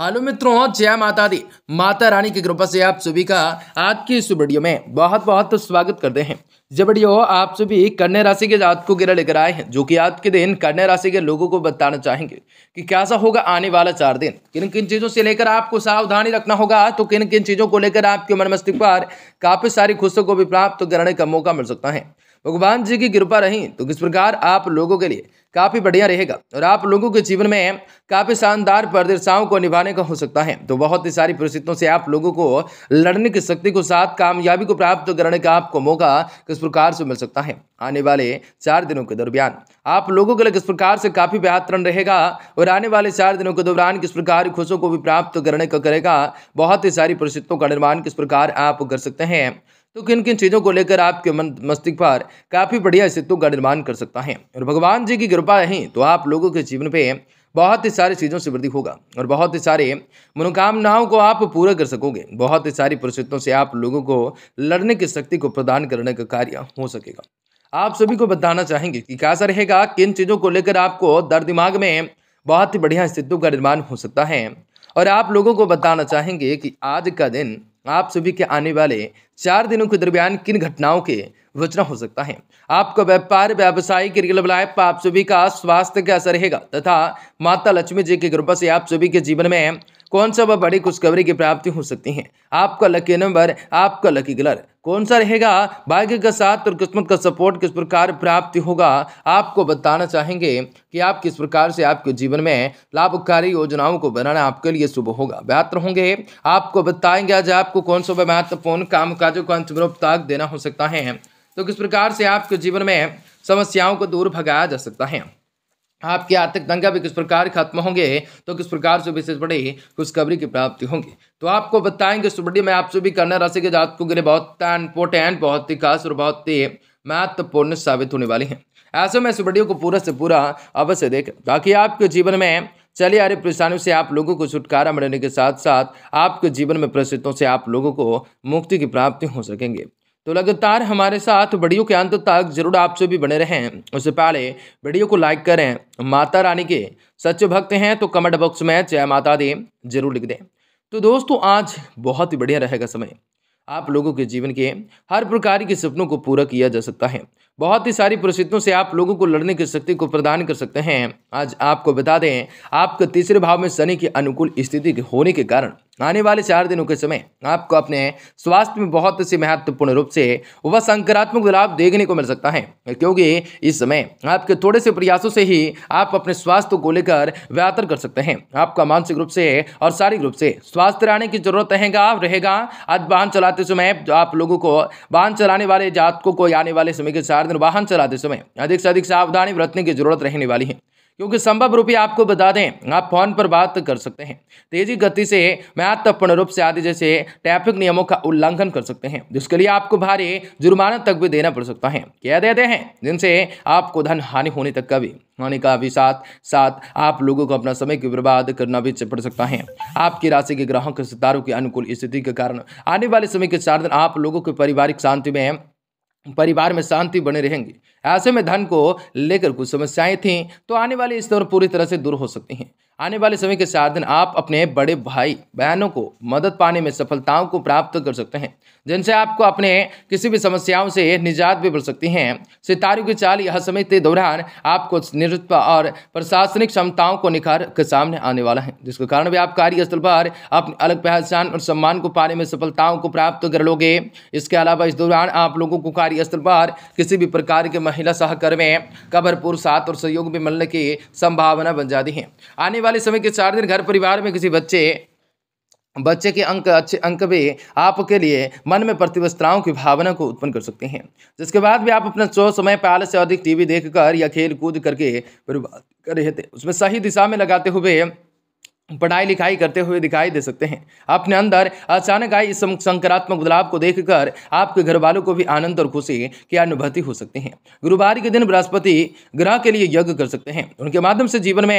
hello मित्रों जय माता दी माता रानी की कृपा से आप सभी का आज की इस वीडियो में बहुत बहुत स्वागत करते हैं जब वीडियो आप सभी कन्या राशि के जातकों के लेकर आए हैं जो कि आज के दिन कन्या राशि के लोगों को बताना चाहेंगे कि कैसा होगा आने वाला चार दिन किन किन चीज़ों से लेकर आपको सावधानी रखना होगा तो किन किन चीज़ों को लेकर आपके मन मस्तिष्क पर काफ़ी सारी खुशियों को भी प्राप्त करने का मौका मिल सकता है भगवान जी की कृपा रही तो किस प्रकार आप लोगों के लिए काफ़ी बढ़िया रहेगा और आप लोगों के जीवन में काफ़ी शानदार प्रदर्शाओं को निभाने का हो सकता है तो बहुत ही सारी परिस्थितियों से आप लोगों को लड़ने की शक्ति को साथ कामयाबी को प्राप्त करने का आपको मौका किस प्रकार से मिल सकता है आने वाले चार दिनों के दरमियान आप लोगों के लिए किस प्रकार से काफ़ी बेहतरीन रहेगा और आने वाले चार दिनों के दौरान किस प्रकार खुशों को भी प्राप्त करने का करेगा बहुत ही सारी परिस्थितियों का निर्माण किस प्रकार आप कर सकते हैं तो किन किन चीज़ों को लेकर आपके मन मस्तिष्क पर काफ़ी बढ़िया स्थितों का निर्माण कर सकता है और भगवान जी की कृपा है तो आप लोगों के जीवन पे बहुत ही सारी चीज़ों से वृद्धि होगा और बहुत ही सारे मनोकामनाओं को आप पूरा कर सकोगे बहुत ही सारी परिस्थितियों से आप लोगों को लड़ने की शक्ति को प्रदान करने का कार्य हो सकेगा आप सभी को बताना चाहेंगे कि कैसा रहेगा किन चीज़ों को लेकर आपको दर दिमाग में बहुत ही बढ़िया स्थितियों का निर्माण हो सकता है और आप लोगों को बताना चाहेंगे कि आज का दिन आप सभी के आने वाले चार दिनों के दरमियान किन घटनाओं के रचना हो सकता है आपका व्यापार व्यावसायिक रियल लाइफ आप सभी का स्वास्थ्य कैसा रहेगा तथा माता लक्ष्मी जी की कृपा से आप सभी के जीवन में कौन सा वह बड़ी खुशखबरी की प्राप्ति हो सकती है आपका लकी नंबर आपका लकी कलर कौन सा रहेगा भाग्य का साथ और किस्मत का सपोर्ट किस प्रकार प्राप्ति होगा आपको बताना चाहेंगे कि आप किस प्रकार से आपके जीवन में लाभकारी योजनाओं को बनाना आपके लिए शुभ होगा बेहतर होंगे आपको बताएंगे आज आपको कौन सा महत्वपूर्ण काम काजों को अंतिम रूप तक देना हो सकता है तो किस प्रकार से आपके जीवन में समस्याओं को दूर भगाया जा सकता है आपके आर्थिक दंगा भी किस प्रकार खत्म होंगे तो किस प्रकार से विशेष बड़ी खुशखबरी की प्राप्ति होंगी तो आपको बताएंगे सुबड़ी में आप सभी कन्या राशि के जातकों के लिए बहुत इंपोर्टेंट बहुत ही खास और बहुत ही महत्वपूर्ण साबित होने वाली हैं ऐसे में इस को पूरा से पूरा अवश्य देखें ताकि आपके जीवन में चली आ रही परेशानियों से आप लोगों को छुटकारा मिलने के साथ साथ आपके जीवन में प्रसिद्धों से आप लोगों को मुक्ति की प्राप्ति हो सकेंगे तो लगातार हमारे साथ वीडियो के अंत तक जरूर आप भी बने रहें उससे पहले वीडियो को लाइक करें माता रानी के सच्चे भक्त हैं तो कमेंट बॉक्स में जय माता दे जरूर लिख दें तो दोस्तों आज बहुत ही बढ़िया रहेगा समय आप लोगों के जीवन के हर प्रकार के सपनों को पूरा किया जा सकता है बहुत ही सारी परिस्थितियों से आप लोगों को लड़ने की शक्ति को प्रदान कर सकते हैं आज आपको बता दें आपके तीसरे भाव में शनि की अनुकूल स्थिति होने के कारण आने वाले चार दिनों के समय आपको अपने स्वास्थ्य में बहुत से महत्वपूर्ण रूप से व संकारात्मक लाभ देखने को मिल सकता है क्योंकि इस समय आपके थोड़े से प्रयासों से ही आप अपने स्वास्थ्य को लेकर बेहतर कर सकते हैं आपका मानसिक रूप से और शारीरिक रूप से स्वास्थ्य रहने की जरूरत रहेगा रहेगा आज वाहन चलाते समय आप लोगों को वाहन चलाने वाले जातकों को आने वाले समय के चार मार्ग वाहन चलाते समय अधिक से अधिक सावधानी बरतने की जरूरत रहने वाली है क्योंकि संभव रूप ही आपको बता दें आप फोन पर बात कर सकते हैं तेजी गति से महत्वपूर्ण रूप से आदि जैसे ट्रैफिक नियमों का उल्लंघन कर सकते हैं जिसके लिए आपको भारी जुर्माना तक भी देना पड़ सकता है क्या देते हैं जिनसे आपको धन हानि होने तक का भी होने का भी साथ साथ आप लोगों को अपना समय की बर्बाद करना भी पड़ सकता है आपकी राशि के ग्राहक सितारों की अनुकूल स्थिति के कारण आने वाले समय के चार दिन आप लोगों के पारिवारिक शांति में परिवार में शांति बने रहेंगे ऐसे में धन को लेकर कुछ समस्याएं थीं तो आने वाले इस दौर पूरी तरह से दूर हो सकती हैं आने वाले समय के साथ दिन आप अपने बड़े भाई बहनों को मदद पाने में सफलताओं को प्राप्त कर सकते हैं जिनसे आपको अपने किसी भी समस्याओं से निजात भी मिल सकती हैं सितारों की चाल यह समय के दौरान आपको नेतृत्व और प्रशासनिक क्षमताओं को निखार के सामने आने वाला है जिसके कारण भी आप कार्यस्थल पर अपनी अलग पहचान और सम्मान को पाने में सफलताओं को प्राप्त कर लोगे इसके अलावा इस दौरान आप लोगों को कार्यस्थल पर किसी भी प्रकार के महिला सहकर्मी का भरपूर साथ और सहयोग भी मिलने की संभावना बन जाती है आने वाले समय के चार दिन घर परिवार में किसी बच्चे बच्चे के अंक अच्छे अंक भी आपके लिए मन में प्रतिवस्त्राओं की भावना को उत्पन्न कर सकते हैं जिसके बाद भी आप अपना सौ समय पर से अधिक टीवी देखकर या खेल कूद करके बर्बाद कर रहे थे उसमें सही दिशा में लगाते हुए पढ़ाई लिखाई करते हुए दिखाई दे सकते हैं अपने अंदर अचानक आई इस संकारात्मक बदलाव को देखकर आपके घर वालों को भी आनंद और खुशी की अनुभूति हो सकती है गुरुवार के दिन बृहस्पति ग्रह के लिए यज्ञ कर सकते हैं उनके माध्यम से जीवन में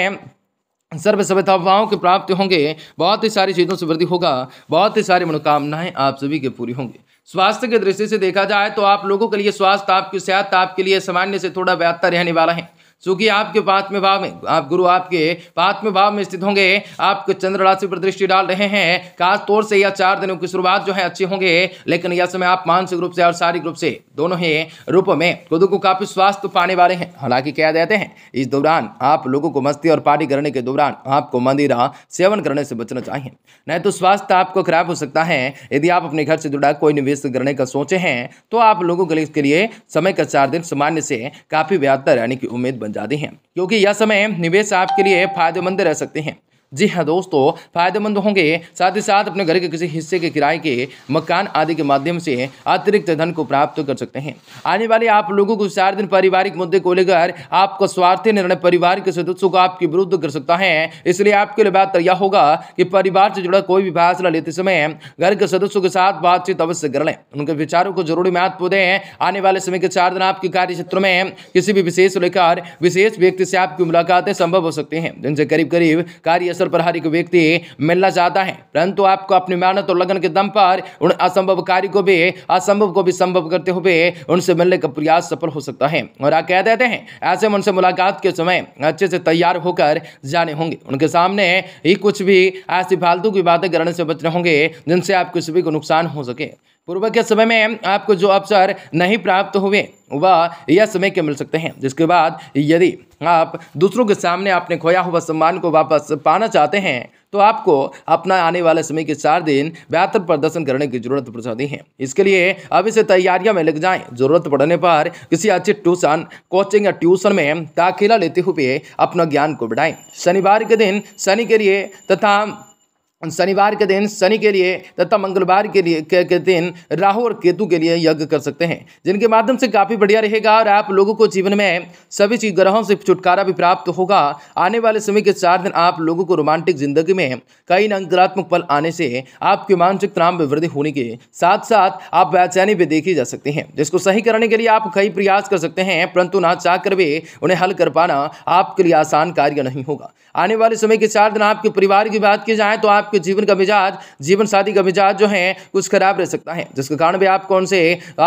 सर्व सभ्यताओं के प्राप्त होंगे बहुत ही सारी चीज़ों से वृद्धि होगा बहुत ही सारी मनोकामनाएं आप सभी के पूरी होंगी स्वास्थ्य की दृष्टि से देखा जाए तो आप लोगों के लिए स्वास्थ्य आपकी सेहत आपके लिए सामान्य से थोड़ा बेहतर रहने वाला है चूंकि आपके पात्म भाव में आप गुरु आपके पात्म भाव में स्थित होंगे आपके चंद्र राशि पर दृष्टि डाल रहे हैं खास तौर से यह चार दिनों की शुरुआत जो है अच्छे होंगे लेकिन यह समय आप मानसिक रूप से और शारीरिक रूप से दोनों ही रूप में खुद को काफी स्वास्थ्य पाने वाले हैं हालांकि क्या जाते हैं इस दौरान आप लोगों को मस्ती और पार्टी करने के दौरान आपको मंदिरा सेवन करने से बचना चाहिए नहीं तो स्वास्थ्य आपको खराब हो सकता है यदि आप अपने घर से जुड़ा कोई निवेश करने का सोचे हैं तो आप लोगों के लिए समय का चार दिन सामान्य से काफी बेहतर रहने की उम्मीद बन जाते हैं क्योंकि यह समय निवेश आपके लिए फायदेमंद रह सकते हैं जी हाँ दोस्तों फायदेमंद होंगे साथ ही साथ अपने घर के किसी हिस्से के किराए के मकान आदि के माध्यम से अतिरिक्त धन को प्राप्त कर सकते हैं आने वाले आप लोगों को चार दिन पारिवारिक मुद्दे को लेकर आपका स्वार्थी निर्णय परिवार के सदस्यों को आपके विरुद्ध कर सकता है इसलिए आपके लिए बात यह होगा कि परिवार से जुड़ा कोई भी फैसला लेते समय घर के सदस्यों के साथ बातचीत अवश्य कर लें उनके विचारों को जरूरी महत्व दें आने वाले समय के चार दिन आपके कार्य क्षेत्र में किसी भी विशेष लेकर विशेष व्यक्ति से आपकी मुलाकातें संभव हो सकती हैं जिनसे करीब करीब कार्य परमेश्वर पर हर एक व्यक्ति मिलना चाहता है परंतु आपको अपनी मेहनत और लगन के दम पर उन असंभव कार्य को भी असंभव को भी संभव करते हुए उनसे मिलने का प्रयास सफल हो सकता है और आप कह देते हैं ऐसे में उनसे मुलाकात के समय अच्छे से तैयार होकर जाने होंगे उनके सामने ही कुछ भी ऐसी फालतू की बातें करने से बचने होंगे जिनसे आप किसी भी को नुकसान हो सके पूर्व के समय में आपको जो अवसर नहीं प्राप्त हुए व यह समय के मिल सकते हैं जिसके बाद यदि आप दूसरों के सामने आपने खोया हुआ सम्मान को वापस पाना चाहते हैं तो आपको अपना आने वाले समय के चार दिन बेहतर प्रदर्शन करने की जरूरत पड़ सकती है इसके लिए अभी से तैयारियां में लग जाएं जरूरत पड़ने पर किसी अच्छे ट्यूशन कोचिंग या ट्यूशन में दाखिला लेते हुए अपना ज्ञान को बढ़ाएं शनिवार के दिन शनि के लिए तथा शनिवार के दिन शनि के लिए तथा मंगलवार के लिए के, के दिन राहु और केतु के लिए यज्ञ कर सकते हैं जिनके माध्यम से काफ़ी बढ़िया रहेगा और आप लोगों को जीवन में सभी चीज ग्रहों से छुटकारा भी प्राप्त होगा आने वाले समय के चार दिन आप लोगों को रोमांटिक जिंदगी में कई नकारात्मक पल आने से आपके मानसिक तनाव में वृद्धि होने के साथ साथ आप बेचैनी भी देखी जा सकती हैं जिसको सही करने के लिए आप कई प्रयास कर सकते हैं परंतु ना चाह कर भी उन्हें हल कर पाना आपके लिए आसान कार्य नहीं होगा आने वाले समय के चार दिन आपके परिवार की बात की जाए तो आप आपके जीवन का मिजाज जीवन साथी का मिजाज जो है कुछ खराब रह सकता है जिसके कारण भी आप कौन से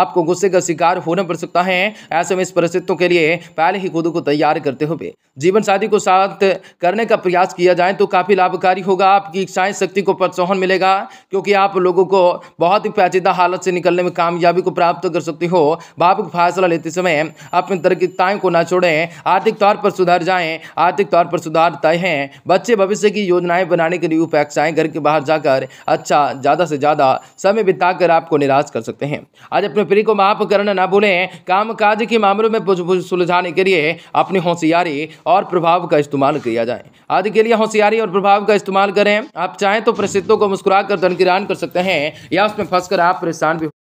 आपको गुस्से का शिकार होना पड़ सकता है ऐसे में इस परिस्थितियों के लिए पहले ही खुद को तैयार करते हुए जीवन साथी को साथ करने का प्रयास किया जाए तो काफ़ी लाभकारी होगा आपकी इच्छाएं शक्ति को प्रोत्साहन मिलेगा क्योंकि आप लोगों को बहुत ही पेचीदा हालत से निकलने में कामयाबी को प्राप्त कर सकते हो भावुक फैसला लेते समय अपनी तरकिताएँ को ना छोड़ें आर्थिक तौर पर सुधार जाएँ आर्थिक तौर पर सुधार तय हैं बच्चे भविष्य की योजनाएं बनाने के लिए उपेक्षाएं हैं घर के बाहर जाकर अच्छा ज़्यादा से ज़्यादा समय बिताकर आपको निराश कर सकते हैं आज अपने प्रिय को माफ करना ना भूलें काम काज के मामलों में सुलझाने के लिए अपनी होशियारी और प्रभाव का इस्तेमाल किया जाए आज के लिए होशियारी और प्रभाव का इस्तेमाल करें आप चाहें तो प्रसिद्धों को मुस्कुरा कर दनकिरान कर सकते हैं या उसमें फंस आप परेशान भी